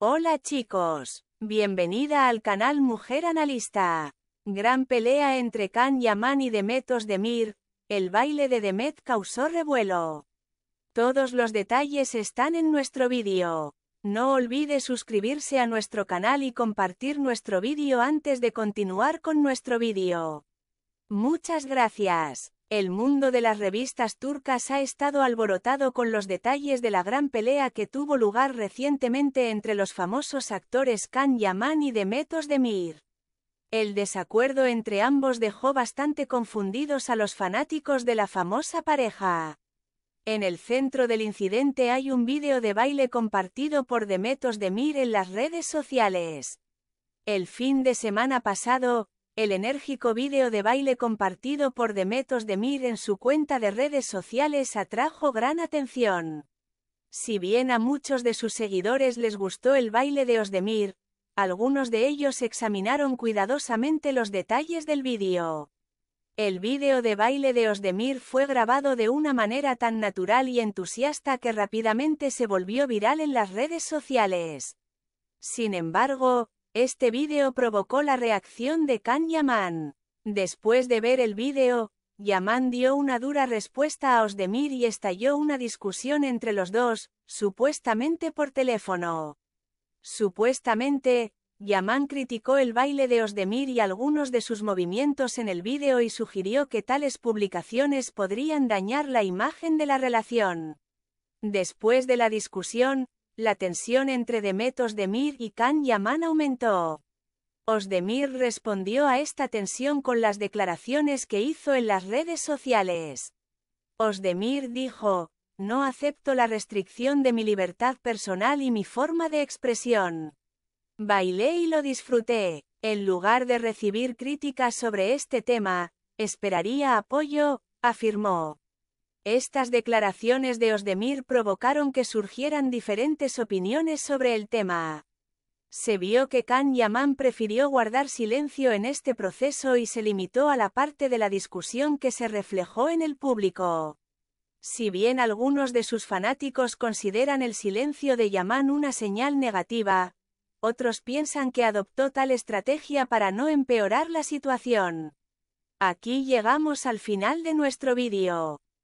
Hola chicos, bienvenida al canal Mujer Analista. Gran pelea entre Kan Yaman y Demetos Demir, el baile de Demet causó revuelo. Todos los detalles están en nuestro vídeo. No olvide suscribirse a nuestro canal y compartir nuestro vídeo antes de continuar con nuestro vídeo. Muchas gracias. El mundo de las revistas turcas ha estado alborotado con los detalles de la gran pelea que tuvo lugar recientemente entre los famosos actores Can Yaman y Demetos Demir. El desacuerdo entre ambos dejó bastante confundidos a los fanáticos de la famosa pareja. En el centro del incidente hay un vídeo de baile compartido por Demetos Demir en las redes sociales. El fin de semana pasado, el enérgico vídeo de baile compartido por Demet Demir en su cuenta de redes sociales atrajo gran atención. Si bien a muchos de sus seguidores les gustó el baile de Osdemir, algunos de ellos examinaron cuidadosamente los detalles del vídeo. El vídeo de baile de Osdemir fue grabado de una manera tan natural y entusiasta que rápidamente se volvió viral en las redes sociales. Sin embargo, este vídeo provocó la reacción de Can Yaman. Después de ver el vídeo, Yaman dio una dura respuesta a Osdemir y estalló una discusión entre los dos, supuestamente por teléfono. Supuestamente, Yaman criticó el baile de Osdemir y algunos de sus movimientos en el vídeo y sugirió que tales publicaciones podrían dañar la imagen de la relación. Después de la discusión, la tensión entre Demetos Demir y Can Yaman aumentó. Osdemir respondió a esta tensión con las declaraciones que hizo en las redes sociales. Osdemir dijo, no acepto la restricción de mi libertad personal y mi forma de expresión. Bailé y lo disfruté. En lugar de recibir críticas sobre este tema, esperaría apoyo, afirmó. Estas declaraciones de Osdemir provocaron que surgieran diferentes opiniones sobre el tema. Se vio que Khan Yaman prefirió guardar silencio en este proceso y se limitó a la parte de la discusión que se reflejó en el público. Si bien algunos de sus fanáticos consideran el silencio de Yaman una señal negativa, otros piensan que adoptó tal estrategia para no empeorar la situación. Aquí llegamos al final de nuestro vídeo.